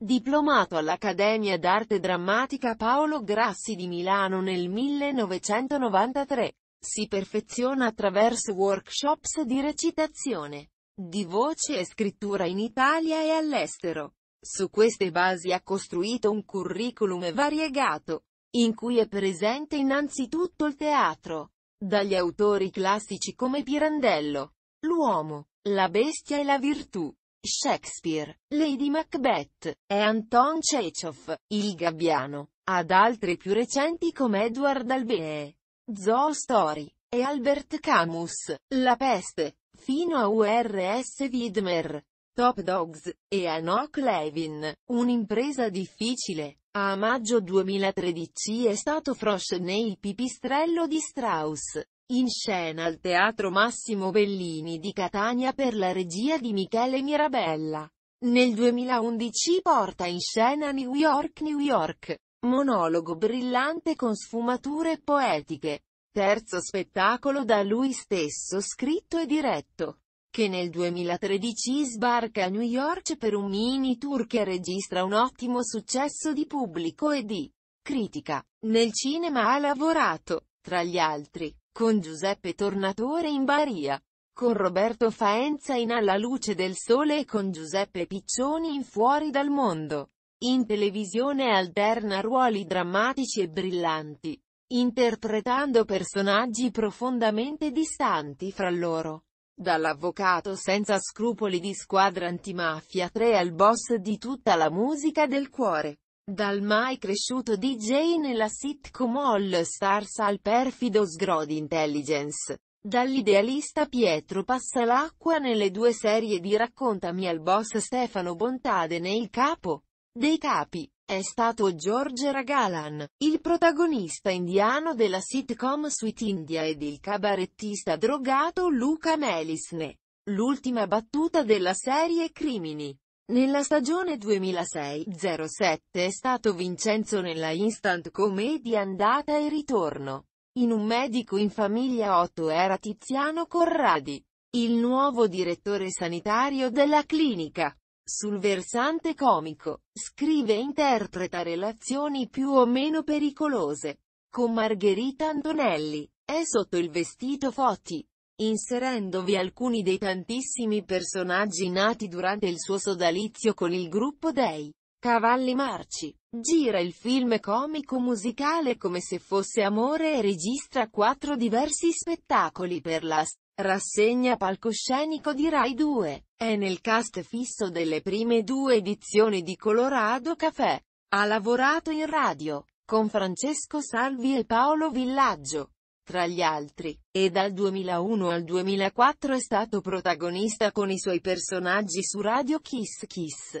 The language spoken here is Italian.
Diplomato all'Accademia d'Arte Drammatica Paolo Grassi di Milano nel 1993, si perfeziona attraverso workshops di recitazione, di voce e scrittura in Italia e all'estero. Su queste basi ha costruito un curriculum variegato, in cui è presente innanzitutto il teatro, dagli autori classici come Pirandello, l'uomo, la bestia e la virtù, Shakespeare, Lady Macbeth, e Anton Chekhov, Il Gabbiano, ad altri più recenti come Edward Albee, Zoo Story, e Albert Camus, La Peste, fino a URS Widmer, Top Dogs, e a Nock Levin, un'impresa difficile. A maggio 2013 è stato Frosch nel pipistrello di Strauss, in scena al Teatro Massimo Bellini di Catania per la regia di Michele Mirabella. Nel 2011 porta in scena New York New York, monologo brillante con sfumature poetiche. Terzo spettacolo da lui stesso scritto e diretto, che nel 2013 sbarca a New York per un mini tour che registra un ottimo successo di pubblico e di critica. Nel cinema ha lavorato, tra gli altri, con Giuseppe Tornatore in Baria, con Roberto Faenza in Alla luce del sole e con Giuseppe Piccioni in Fuori dal mondo. In televisione alterna ruoli drammatici e brillanti, interpretando personaggi profondamente distanti fra loro. Dall'avvocato senza scrupoli di squadra antimafia 3 al boss di tutta la musica del cuore. Dal mai cresciuto DJ nella sitcom All Stars al perfido Sgrod Intelligence. Dall'idealista Pietro passa l'acqua nelle due serie di Raccontami al boss Stefano Bontade nel capo dei capi. È stato George Ragalan, il protagonista indiano della sitcom Sweet India ed il cabarettista drogato Luca Melisne. L'ultima battuta della serie Crimini nella stagione 2006-07 è stato Vincenzo nella instant comedy andata e ritorno. In Un medico in famiglia 8 era Tiziano Corradi, il nuovo direttore sanitario della clinica. Sul versante comico, scrive e interpreta relazioni più o meno pericolose. Con Margherita Antonelli, è sotto il vestito Fotti, inserendovi alcuni dei tantissimi personaggi nati durante il suo sodalizio con il gruppo dei Cavalli Marci. Gira il film comico musicale come se fosse amore e registra quattro diversi spettacoli per la rassegna palcoscenico di Rai 2. È nel cast fisso delle prime due edizioni di Colorado Café. Ha lavorato in radio, con Francesco Salvi e Paolo Villaggio tra gli altri, e dal 2001 al 2004 è stato protagonista con i suoi personaggi su Radio Kiss Kiss.